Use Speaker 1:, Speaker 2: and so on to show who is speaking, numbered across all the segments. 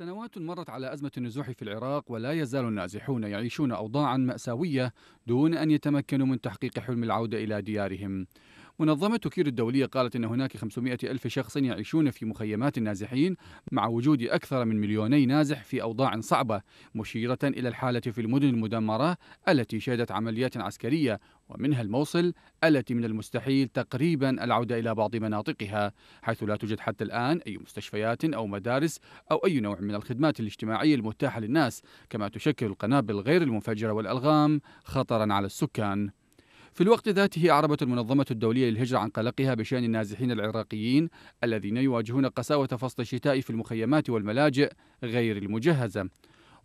Speaker 1: سنوات مرت على أزمة النزوح في العراق ولا يزال النازحون يعيشون أوضاعا مأساوية دون أن يتمكنوا من تحقيق حلم العودة إلى ديارهم منظمة توكير الدولية قالت أن هناك 500 ألف شخص يعيشون في مخيمات النازحين مع وجود أكثر من مليوني نازح في أوضاع صعبة مشيرة إلى الحالة في المدن المدمرة التي شهدت عمليات عسكرية ومنها الموصل التي من المستحيل تقريبا العودة إلى بعض مناطقها حيث لا توجد حتى الآن أي مستشفيات أو مدارس أو أي نوع من الخدمات الاجتماعية المتاحة للناس كما تشكل القنابل غير المنفجرة والألغام خطرا على السكان في الوقت ذاته أعربت المنظمة الدولية للهجرة عن قلقها بشأن النازحين العراقيين الذين يواجهون قساوة فصل الشتاء في المخيمات والملاجئ غير المجهزة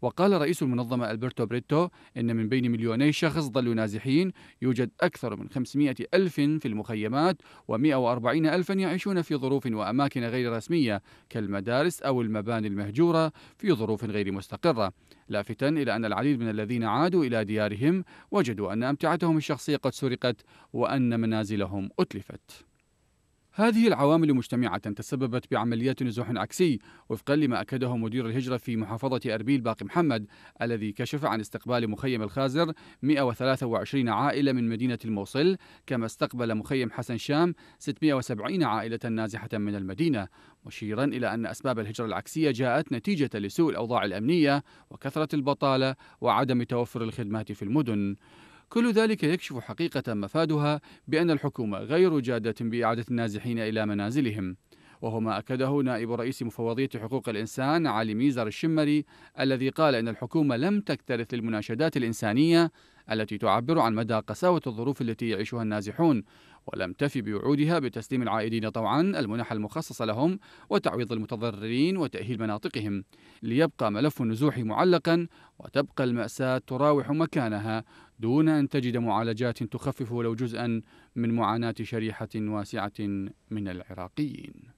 Speaker 1: وقال رئيس المنظمة ألبرتو بريتو إن من بين مليوني شخص ظلوا نازحين يوجد أكثر من 500 ألف في المخيمات و140 ألفا يعيشون في ظروف وأماكن غير رسمية كالمدارس أو المباني المهجورة في ظروف غير مستقرة لافتا إلى أن العديد من الذين عادوا إلى ديارهم وجدوا أن أمتعتهم الشخصية قد سرقت وأن منازلهم أتلفت هذه العوامل مجتمعة تسببت بعمليات نزوح عكسي وفقا لما أكده مدير الهجرة في محافظة أربيل باقي محمد الذي كشف عن استقبال مخيم الخازر 123 عائلة من مدينة الموصل كما استقبل مخيم حسن شام 670 عائلة نازحة من المدينة مشيرا إلى أن أسباب الهجرة العكسية جاءت نتيجة لسوء الأوضاع الأمنية وكثرة البطالة وعدم توفر الخدمات في المدن كل ذلك يكشف حقيقة مفادها بأن الحكومة غير جادة بإعادة النازحين إلى منازلهم وهو ما أكده نائب رئيس مفوضية حقوق الإنسان علي ميزر الشمري الذي قال إن الحكومة لم تكترث للمناشدات الإنسانية التي تعبر عن مدى قساوة الظروف التي يعيشها النازحون ولم تفي بوعودها بتسليم العائدين طوعا المنح المخصصة لهم وتعويض المتضررين وتأهيل مناطقهم ليبقى ملف النزوح معلقا وتبقى المأساة تراوح مكانها دون أن تجد معالجات تخفف ولو جزءا من معاناة شريحة واسعة من العراقيين